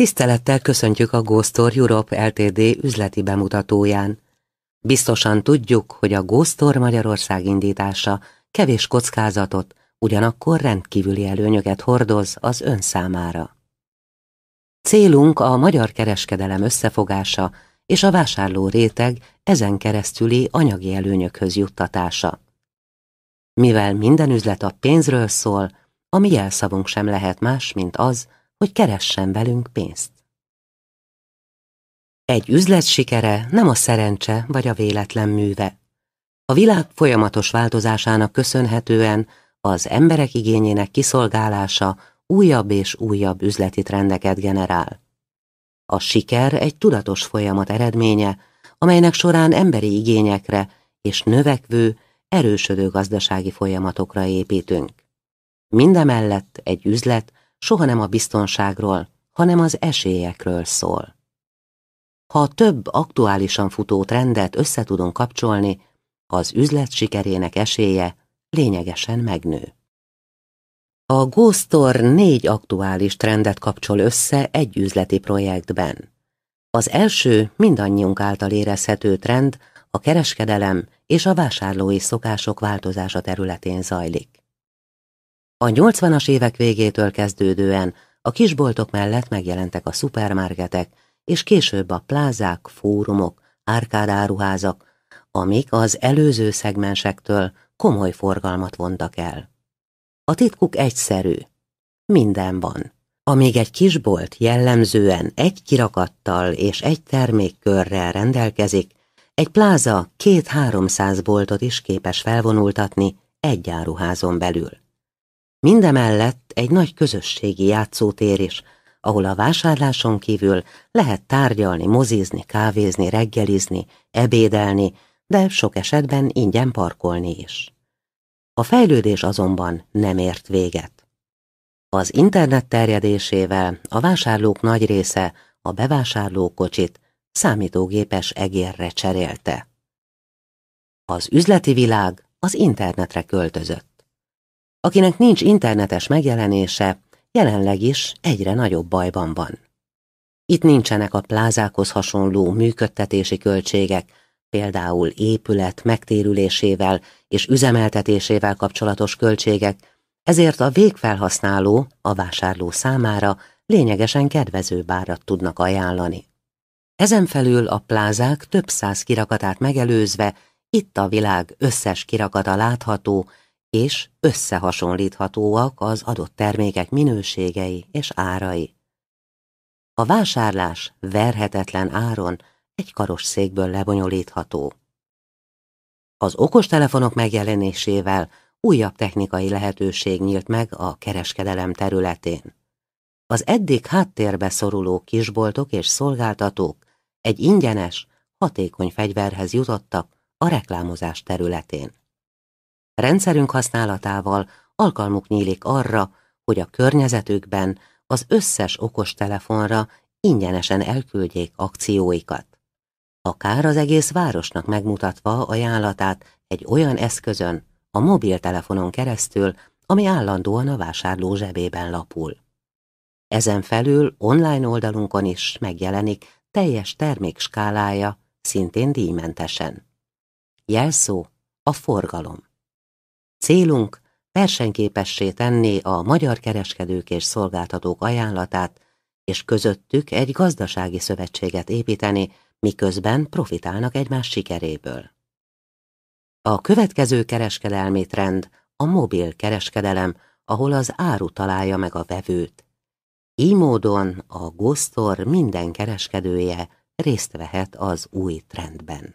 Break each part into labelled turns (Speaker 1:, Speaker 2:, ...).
Speaker 1: Tisztelettel köszöntjük a Ghost Europe LTD üzleti bemutatóján. Biztosan tudjuk, hogy a Ghost Magyarország indítása kevés kockázatot, ugyanakkor rendkívüli előnyöket hordoz az ön számára. Célunk a magyar kereskedelem összefogása és a vásárló réteg ezen keresztüli anyagi előnyökhöz juttatása. Mivel minden üzlet a pénzről szól, a mi jelszavunk sem lehet más, mint az, hogy keressen velünk pénzt. Egy üzlet sikere nem a szerencse vagy a véletlen műve. A világ folyamatos változásának köszönhetően az emberek igényének kiszolgálása újabb és újabb üzleti trendeket generál. A siker egy tudatos folyamat eredménye, amelynek során emberi igényekre és növekvő, erősödő gazdasági folyamatokra építünk. Mindemellett egy üzlet soha nem a biztonságról, hanem az esélyekről szól. Ha több aktuálisan futó trendet összetudunk kapcsolni, az üzlet sikerének esélye lényegesen megnő. A Góztor négy aktuális trendet kapcsol össze egy üzleti projektben. Az első mindannyiunk által érezhető trend a kereskedelem és a vásárlói szokások változása területén zajlik. A 80-as évek végétől kezdődően a kisboltok mellett megjelentek a szupermarketek, és később a plázák, fórumok, árkádáruházak, amik az előző szegmensektől komoly forgalmat vontak el. A titkuk egyszerű. Minden van. Amíg egy kisbolt jellemzően egy kirakattal és egy termékkörrel rendelkezik, egy pláza két-háromszáz boltot is képes felvonultatni egy áruházon belül. Mindemellett egy nagy közösségi játszótér is, ahol a vásárláson kívül lehet tárgyalni, mozizni, kávézni, reggelizni, ebédelni, de sok esetben ingyen parkolni is. A fejlődés azonban nem ért véget. Az internet terjedésével a vásárlók nagy része a bevásárlókocsit számítógépes egérre cserélte. Az üzleti világ az internetre költözött akinek nincs internetes megjelenése, jelenleg is egyre nagyobb bajban van. Itt nincsenek a plázákhoz hasonló működtetési költségek, például épület megtérülésével és üzemeltetésével kapcsolatos költségek, ezért a végfelhasználó a vásárló számára lényegesen kedvező árat tudnak ajánlani. Ezen felül a plázák több száz kirakatát megelőzve itt a világ összes kirakata látható, és összehasonlíthatóak az adott termékek minőségei és árai. A vásárlás verhetetlen áron egy karos székből lebonyolítható. Az okostelefonok megjelenésével újabb technikai lehetőség nyílt meg a kereskedelem területén. Az eddig háttérbe szoruló kisboltok és szolgáltatók egy ingyenes, hatékony fegyverhez jutottak a reklámozás területén. Rendszerünk használatával alkalmuk nyílik arra, hogy a környezetükben az összes okostelefonra ingyenesen elküldjék akcióikat. Akár az egész városnak megmutatva ajánlatát egy olyan eszközön, a mobiltelefonon keresztül, ami állandóan a vásárló zsebében lapul. Ezen felül online oldalunkon is megjelenik teljes termék skálája, szintén díjmentesen. Jelszó a forgalom. Célunk versenyképessé tenni a magyar kereskedők és szolgáltatók ajánlatát, és közöttük egy gazdasági szövetséget építeni, miközben profitálnak egymás sikeréből. A következő kereskedelmi trend a mobil kereskedelem, ahol az áru találja meg a vevőt. Így módon a GoStore minden kereskedője részt vehet az új trendben.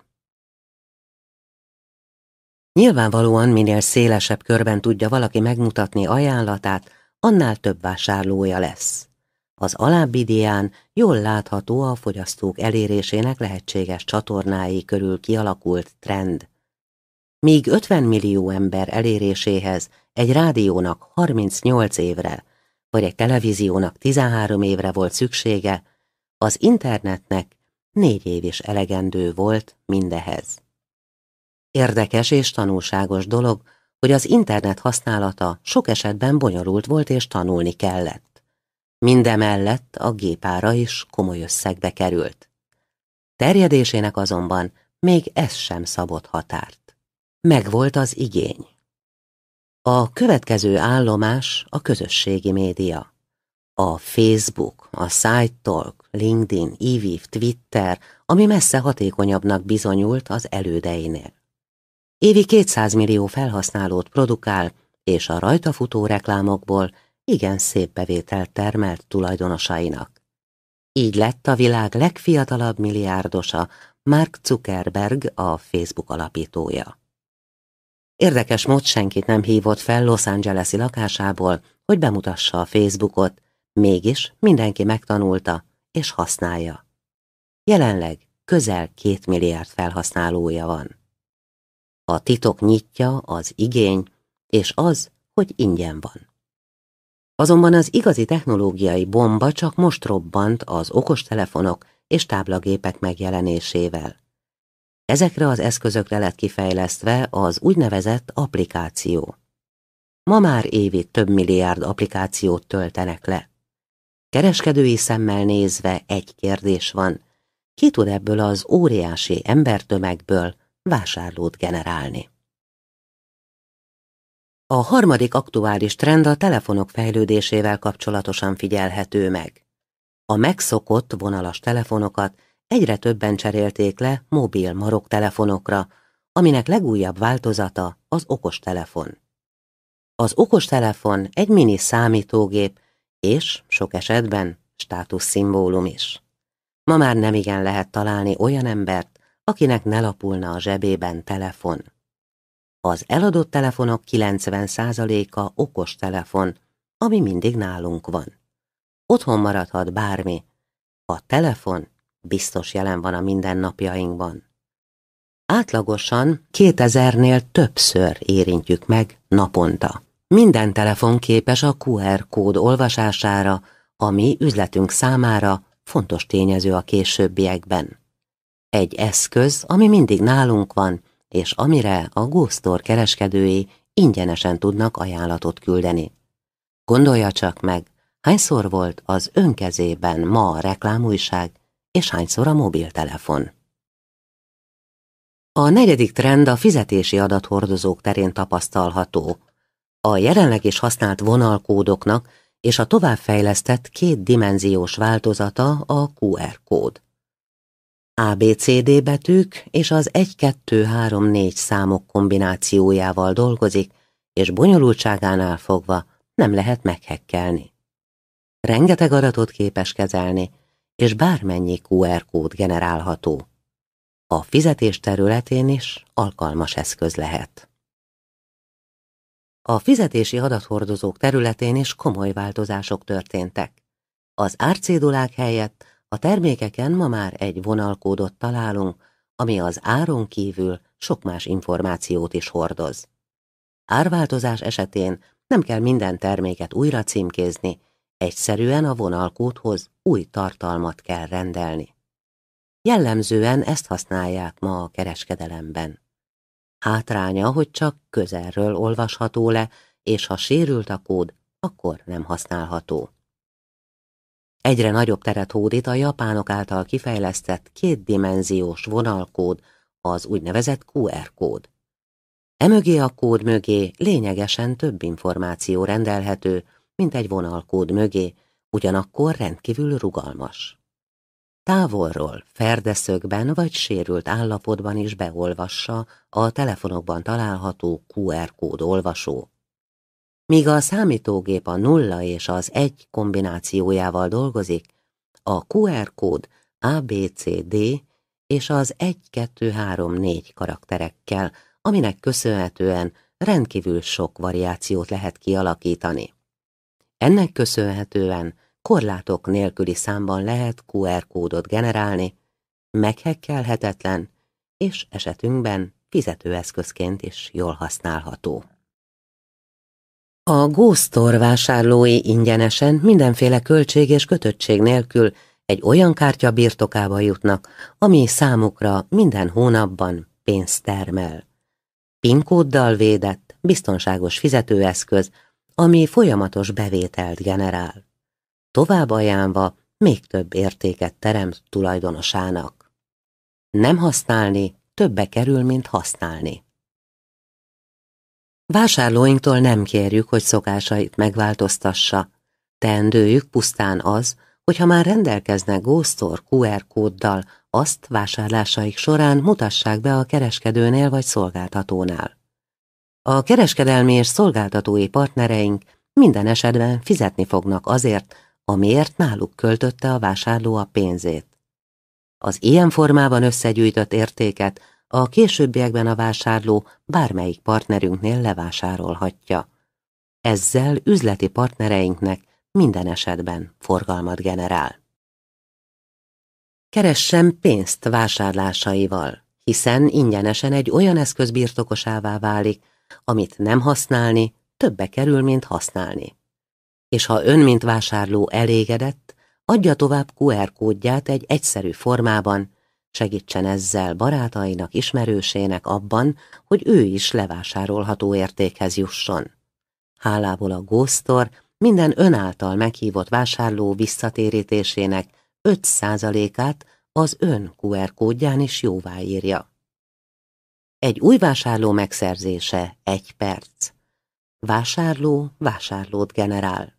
Speaker 1: Nyilvánvalóan minél szélesebb körben tudja valaki megmutatni ajánlatát, annál több vásárlója lesz. Az alábbi dián jól látható a fogyasztók elérésének lehetséges csatornái körül kialakult trend. Míg 50 millió ember eléréséhez egy rádiónak 38 évre, vagy egy televíziónak 13 évre volt szüksége, az internetnek négy év is elegendő volt mindehez. Érdekes és tanulságos dolog, hogy az internet használata sok esetben bonyolult volt és tanulni kellett. Mindemellett a gépára is komoly összegbe került. Terjedésének azonban még ez sem szabott határt. Megvolt az igény. A következő állomás a közösségi média. A Facebook, a SiteTalk, LinkedIn, eViv, Twitter, ami messze hatékonyabbnak bizonyult az elődeinél. Évi 200 millió felhasználót produkál, és a rajta futó reklámokból igen szép bevételt termelt tulajdonosainak. Így lett a világ legfiatalabb milliárdosa, Mark Zuckerberg a Facebook alapítója. Érdekes mód senkit nem hívott fel Los Angelesi lakásából, hogy bemutassa a Facebookot, mégis mindenki megtanulta és használja. Jelenleg közel két milliárd felhasználója van. A titok nyitja az igény, és az, hogy ingyen van. Azonban az igazi technológiai bomba csak most robbant az okostelefonok és táblagépek megjelenésével. Ezekre az eszközökre lett kifejlesztve az úgynevezett applikáció. Ma már évi több milliárd applikációt töltenek le. Kereskedői szemmel nézve egy kérdés van. Ki tud ebből az óriási embertömegből vásárlót generálni. A harmadik aktuális trend a telefonok fejlődésével kapcsolatosan figyelhető meg. A megszokott vonalas telefonokat egyre többen cserélték le mobil marok telefonokra, aminek legújabb változata az okostelefon. Az okostelefon egy mini számítógép, és sok esetben státuszszimbólum is. Ma már nem igen lehet találni olyan embert, akinek ne lapulna a zsebében telefon. Az eladott telefonok 90%-a okos telefon, ami mindig nálunk van. Otthon maradhat bármi. A telefon biztos jelen van a mindennapjainkban. Átlagosan 2000-nél többször érintjük meg naponta. Minden telefon képes a QR kód olvasására, ami üzletünk számára fontos tényező a későbbiekben. Egy eszköz, ami mindig nálunk van, és amire a gósztor kereskedői ingyenesen tudnak ajánlatot küldeni. Gondolja csak meg, hányszor volt az önkezében ma a reklámújság, és hányszor a mobiltelefon. A negyedik trend a fizetési adathordozók terén tapasztalható. A jelenleg is használt vonalkódoknak és a továbbfejlesztett kétdimenziós változata a QR kód. ABCD betűk és az 1-2-3-4 számok kombinációjával dolgozik, és bonyolultságánál fogva nem lehet meghekkelni. Rengeteg adatot képes kezelni, és bármennyi QR kód generálható. A fizetés területén is alkalmas eszköz lehet. A fizetési adathordozók területén is komoly változások történtek. Az árcédulák helyett a termékeken ma már egy vonalkódot találunk, ami az áron kívül sok más információt is hordoz. Árváltozás esetén nem kell minden terméket újra címkézni, egyszerűen a vonalkódhoz új tartalmat kell rendelni. Jellemzően ezt használják ma a kereskedelemben. Hátránya, hogy csak közelről olvasható le, és ha sérült a kód, akkor nem használható. Egyre nagyobb teret hódít a japánok által kifejlesztett kétdimenziós vonalkód, az úgynevezett QR kód. Emögé a kód mögé lényegesen több információ rendelhető, mint egy vonalkód mögé, ugyanakkor rendkívül rugalmas. Távolról, ferdeszögben vagy sérült állapotban is beolvassa a telefonokban található QR kód olvasó. Míg a számítógép a nulla és az egy kombinációjával dolgozik, a QR kód ABCD és az 1234 karakterekkel, aminek köszönhetően rendkívül sok variációt lehet kialakítani. Ennek köszönhetően korlátok nélküli számban lehet QR kódot generálni, meghekkelhetetlen, és esetünkben fizetőeszközként is jól használható. A Góztor vásárlói ingyenesen, mindenféle költség és kötöttség nélkül egy olyan kártya birtokába jutnak, ami számukra minden hónapban pénzt termel. Pinkóddal védett, biztonságos fizetőeszköz, ami folyamatos bevételt generál. Tovább ajánlva még több értéket teremt tulajdonosának. Nem használni többe kerül, mint használni. Vásárlóinktól nem kérjük, hogy szokásait megváltoztassa. Teendőjük pusztán az, hogy ha már rendelkeznek Góztor QR kóddal, azt vásárlásaik során mutassák be a kereskedőnél vagy szolgáltatónál. A kereskedelmi és szolgáltatói partnereink minden esetben fizetni fognak azért, amiért náluk költötte a vásárló a pénzét. Az ilyen formában összegyűjtött értéket a későbbiekben a vásárló bármelyik partnerünknél levásárolhatja. Ezzel üzleti partnereinknek minden esetben forgalmat generál. Keressen pénzt vásárlásaival, hiszen ingyenesen egy olyan eszköz birtokosává válik, amit nem használni, többe kerül, mint használni. És ha ön, mint vásárló elégedett, adja tovább QR kódját egy egyszerű formában, segítsen ezzel barátainak, ismerősének abban, hogy ő is levásárolható értékhez jusson. Hálából a góztor minden önáltal meghívott vásárló visszatérítésének 5%-át az ön QR kódján is jóváírja. Egy új vásárló megszerzése egy perc. Vásárló vásárlót generál.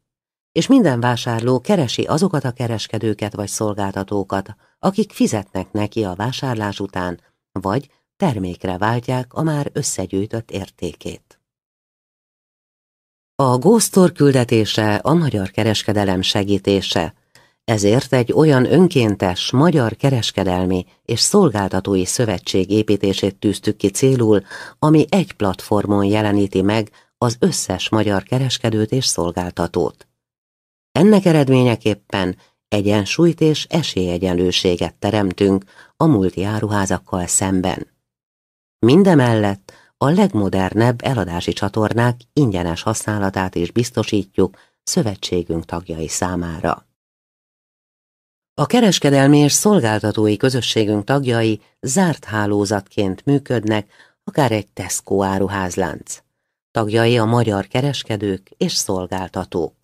Speaker 1: És minden vásárló keresi azokat a kereskedőket vagy szolgáltatókat, akik fizetnek neki a vásárlás után, vagy termékre váltják a már összegyűjtött értékét. A góztor küldetése a magyar kereskedelem segítése, ezért egy olyan önkéntes magyar kereskedelmi és szolgáltatói szövetség építését tűztük ki célul, ami egy platformon jeleníti meg az összes magyar kereskedőt és szolgáltatót. Ennek eredményeképpen egyensúlyt és esélyegyenlőséget teremtünk a multiáruházakkal szemben. Mindemellett a legmodernebb eladási csatornák ingyenes használatát is biztosítjuk szövetségünk tagjai számára. A kereskedelmi és szolgáltatói közösségünk tagjai zárt hálózatként működnek, akár egy Tesco áruházlánc. Tagjai a magyar kereskedők és szolgáltatók.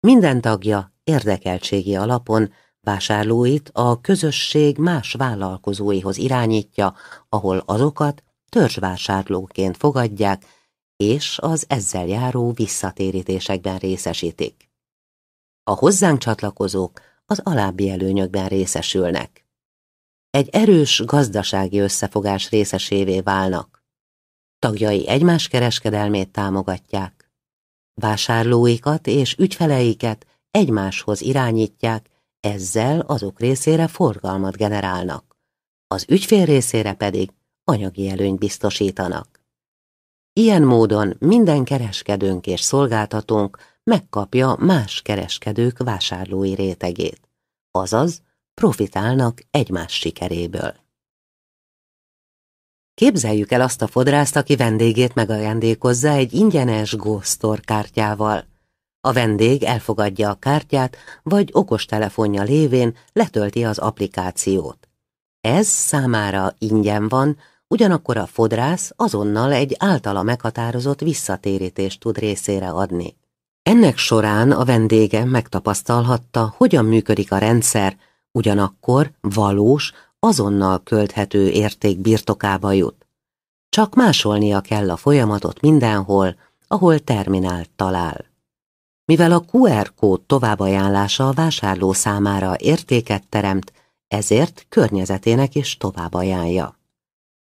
Speaker 1: Minden tagja érdekeltségi alapon vásárlóit a közösség más vállalkozóihoz irányítja, ahol azokat törzsvásárlóként fogadják, és az ezzel járó visszatérítésekben részesítik. A hozzánk csatlakozók az alábbi előnyökben részesülnek. Egy erős gazdasági összefogás részesévé válnak. Tagjai egymás kereskedelmét támogatják, Vásárlóikat és ügyfeleiket egymáshoz irányítják, ezzel azok részére forgalmat generálnak, az ügyfél részére pedig anyagi előnyt biztosítanak. Ilyen módon minden kereskedőnk és szolgáltatónk megkapja más kereskedők vásárlói rétegét, azaz profitálnak egymás sikeréből. Képzeljük el azt a fodrászt, aki vendégét megajándékozza egy ingyenes Góztor kártyával. A vendég elfogadja a kártyát, vagy okostelefonja lévén letölti az applikációt. Ez számára ingyen van, ugyanakkor a fodrász azonnal egy általa meghatározott visszatérítést tud részére adni. Ennek során a vendége megtapasztalhatta, hogyan működik a rendszer, ugyanakkor valós, azonnal költhető érték birtokába jut. Csak másolnia kell a folyamatot mindenhol, ahol terminált talál. Mivel a QR kód továbbajánlása a vásárló számára értéket teremt, ezért környezetének is továbbajánlja.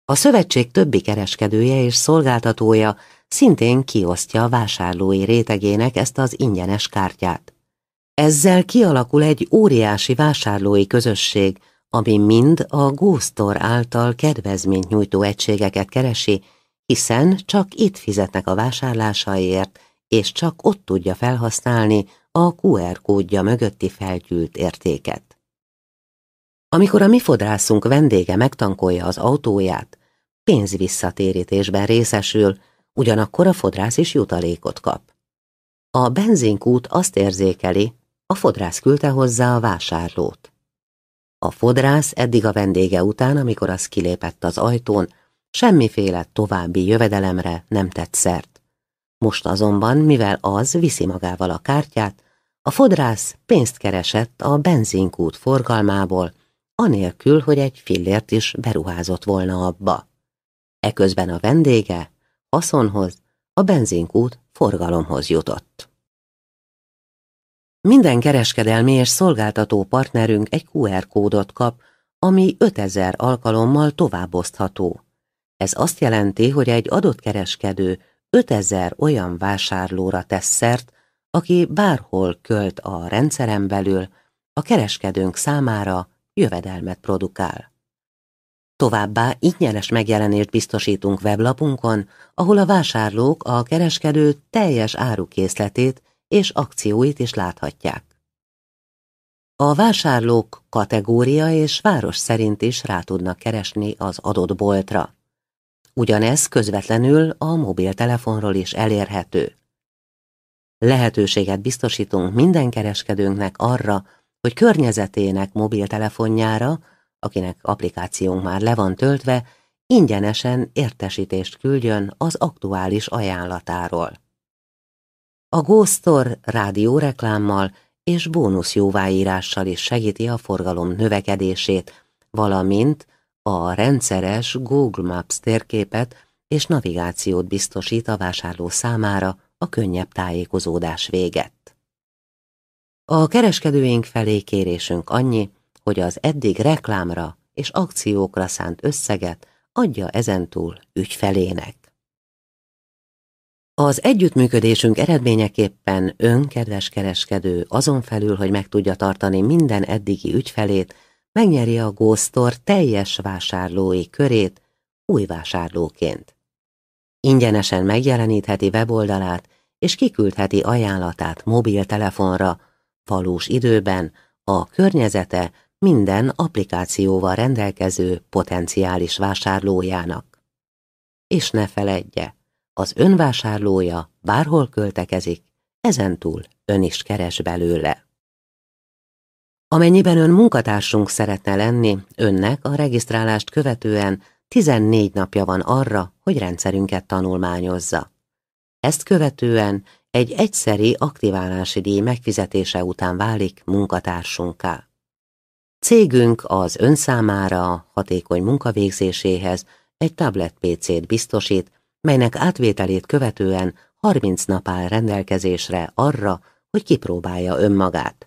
Speaker 1: A szövetség többi kereskedője és szolgáltatója szintén kiosztja a vásárlói rétegének ezt az ingyenes kártyát. Ezzel kialakul egy óriási vásárlói közösség, ami mind a Góztor által kedvezményt nyújtó egységeket keresi, hiszen csak itt fizetnek a vásárlásaiért, és csak ott tudja felhasználni a QR kódja mögötti felgyűlt értéket. Amikor a mi fodrászunk vendége megtankolja az autóját, pénz visszatérítésben részesül, ugyanakkor a fodrász is jutalékot kap. A benzinkút azt érzékeli, a fodrász küldte hozzá a vásárlót. A fodrász eddig a vendége után, amikor az kilépett az ajtón, semmiféle további jövedelemre nem tett szert. Most azonban, mivel az viszi magával a kártyát, a fodrász pénzt keresett a benzinkút forgalmából, anélkül, hogy egy fillért is beruházott volna abba. Eközben a vendége haszonhoz, a benzinkút forgalomhoz jutott. Minden kereskedelmi és szolgáltató partnerünk egy QR kódot kap, ami 5000 alkalommal továbbosztható. Ez azt jelenti, hogy egy adott kereskedő 5000 olyan vásárlóra tesz szert, aki bárhol költ a rendszeren belül, a kereskedőnk számára jövedelmet produkál. Továbbá ingyenes megjelenést biztosítunk weblapunkon, ahol a vásárlók a kereskedő teljes árukészletét és akcióit is láthatják. A vásárlók kategória és város szerint is rá tudnak keresni az adott boltra. Ugyanez közvetlenül a mobiltelefonról is elérhető. Lehetőséget biztosítunk minden kereskedőnknek arra, hogy környezetének mobiltelefonjára, akinek applikációnk már le van töltve, ingyenesen értesítést küldjön az aktuális ajánlatáról. A Góztor rádióreklámmal és bónusz jóváírással is segíti a forgalom növekedését, valamint a rendszeres Google Maps térképet és navigációt biztosít a vásárló számára a könnyebb tájékozódás véget. A kereskedőink felé kérésünk annyi, hogy az eddig reklámra és akciókra szánt összeget adja ezentúl ügyfelének. Az együttműködésünk eredményeképpen kedves kereskedő azon felül, hogy meg tudja tartani minden eddigi ügyfelét, megnyeri a Góztor teljes vásárlói körét új vásárlóként. Ingyenesen megjelenítheti weboldalát és kiküldheti ajánlatát mobiltelefonra, valós időben a környezete minden applikációval rendelkező potenciális vásárlójának. És ne feledje, az önvásárlója bárhol költekezik, ezentúl ön is keres belőle. Amennyiben ön munkatársunk szeretne lenni, önnek a regisztrálást követően 14 napja van arra, hogy rendszerünket tanulmányozza. Ezt követően egy egyszeri aktiválási díj megfizetése után válik munkatársunká. Cégünk az ön számára hatékony munkavégzéséhez egy tablet PC-t biztosít, melynek átvételét követően 30 nap áll rendelkezésre arra, hogy kipróbálja önmagát.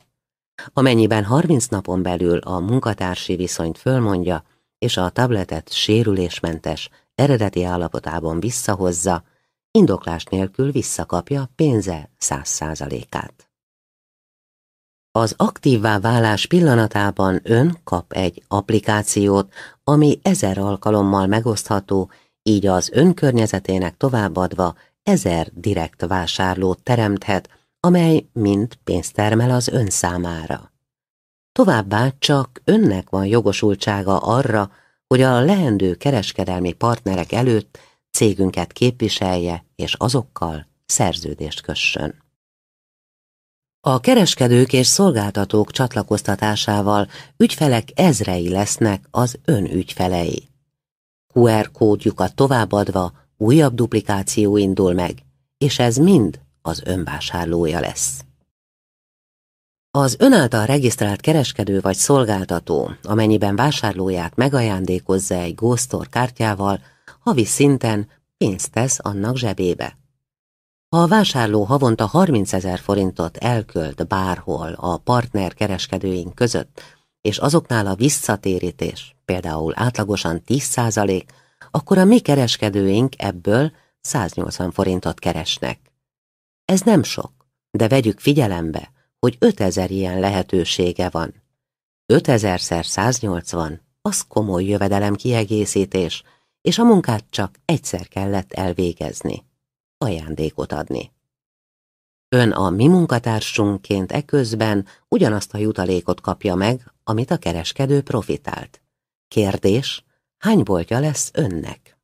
Speaker 1: Amennyiben 30 napon belül a munkatársi viszonyt fölmondja, és a tabletet sérülésmentes, eredeti állapotában visszahozza, indoklás nélkül visszakapja pénze 100%-át. Az aktívvá válás pillanatában ön kap egy applikációt, ami ezer alkalommal megosztható így az önkörnyezetének továbbadva ezer direkt vásárlót teremthet, amely mind pénzt termel az ön számára. Továbbá csak önnek van jogosultsága arra, hogy a leendő kereskedelmi partnerek előtt cégünket képviselje és azokkal szerződést kössön. A kereskedők és szolgáltatók csatlakoztatásával ügyfelek ezrei lesznek az ön ügyfelei. QR kódjukat továbbadva újabb duplikáció indul meg, és ez mind az önvásárlója lesz. Az ön által regisztrált kereskedő vagy szolgáltató, amennyiben vásárlóját megajándékozza egy Góztor kártyával, havi szinten pénzt tesz annak zsebébe. Ha a vásárló havonta 30 ezer forintot elkölt bárhol a partner kereskedőink között, és azoknál a visszatérítés, például átlagosan 10%, akkor a mi kereskedőink ebből 180 forintot keresnek. Ez nem sok, de vegyük figyelembe, hogy 5000 ilyen lehetősége van. 5000-szer 180, az komoly jövedelem kiegészítés, és a munkát csak egyszer kellett elvégezni. Ajándékot adni. Ön a mi munkatársunként eközben ugyanazt a jutalékot kapja meg, amit a kereskedő profitált. Kérdés, hány boltja lesz önnek?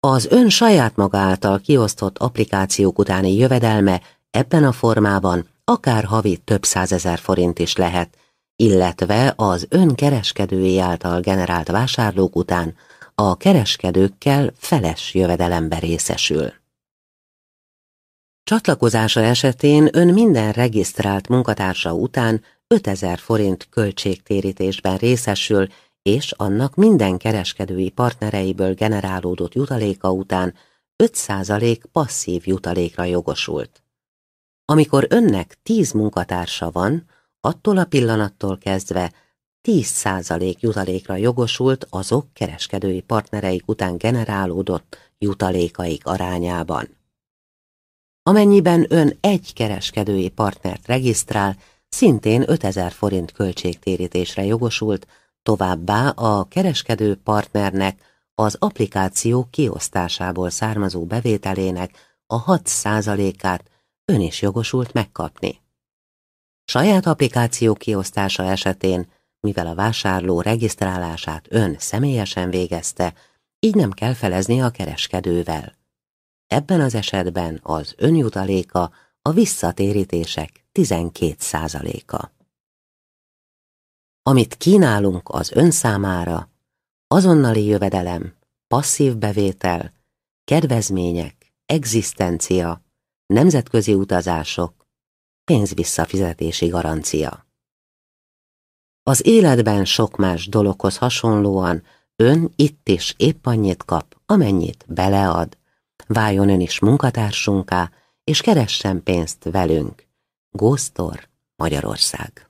Speaker 1: Az ön saját maga által kiosztott applikációk utáni jövedelme ebben a formában akár havi több százezer forint is lehet, illetve az ön kereskedői által generált vásárlók után a kereskedőkkel feles jövedelembe részesül. Csatlakozása esetén ön minden regisztrált munkatársa után 5000 forint költségtérítésben részesül, és annak minden kereskedői partnereiből generálódott jutaléka után 5% passzív jutalékra jogosult. Amikor önnek 10 munkatársa van, attól a pillanattól kezdve 10% jutalékra jogosult azok kereskedői partnereik után generálódott jutalékaik arányában. Amennyiben ön egy kereskedői partnert regisztrál, szintén 5000 forint költségtérítésre jogosult, továbbá a kereskedő partnernek az applikáció kiosztásából származó bevételének a 6%-át ön is jogosult megkapni. Saját applikáció kiosztása esetén, mivel a vásárló regisztrálását ön személyesen végezte, így nem kell felezni a kereskedővel. Ebben az esetben az önjutaléka a visszatérítések 12%-a. Amit kínálunk az ön számára, azonnali jövedelem, passzív bevétel, kedvezmények, egzisztencia, nemzetközi utazások, pénzvisszafizetési garancia. Az életben sok más dologhoz hasonlóan ön itt is épp annyit kap, amennyit belead, váljon ön is munkatársunká, és keressen pénzt velünk. Gósztor, Magyarország.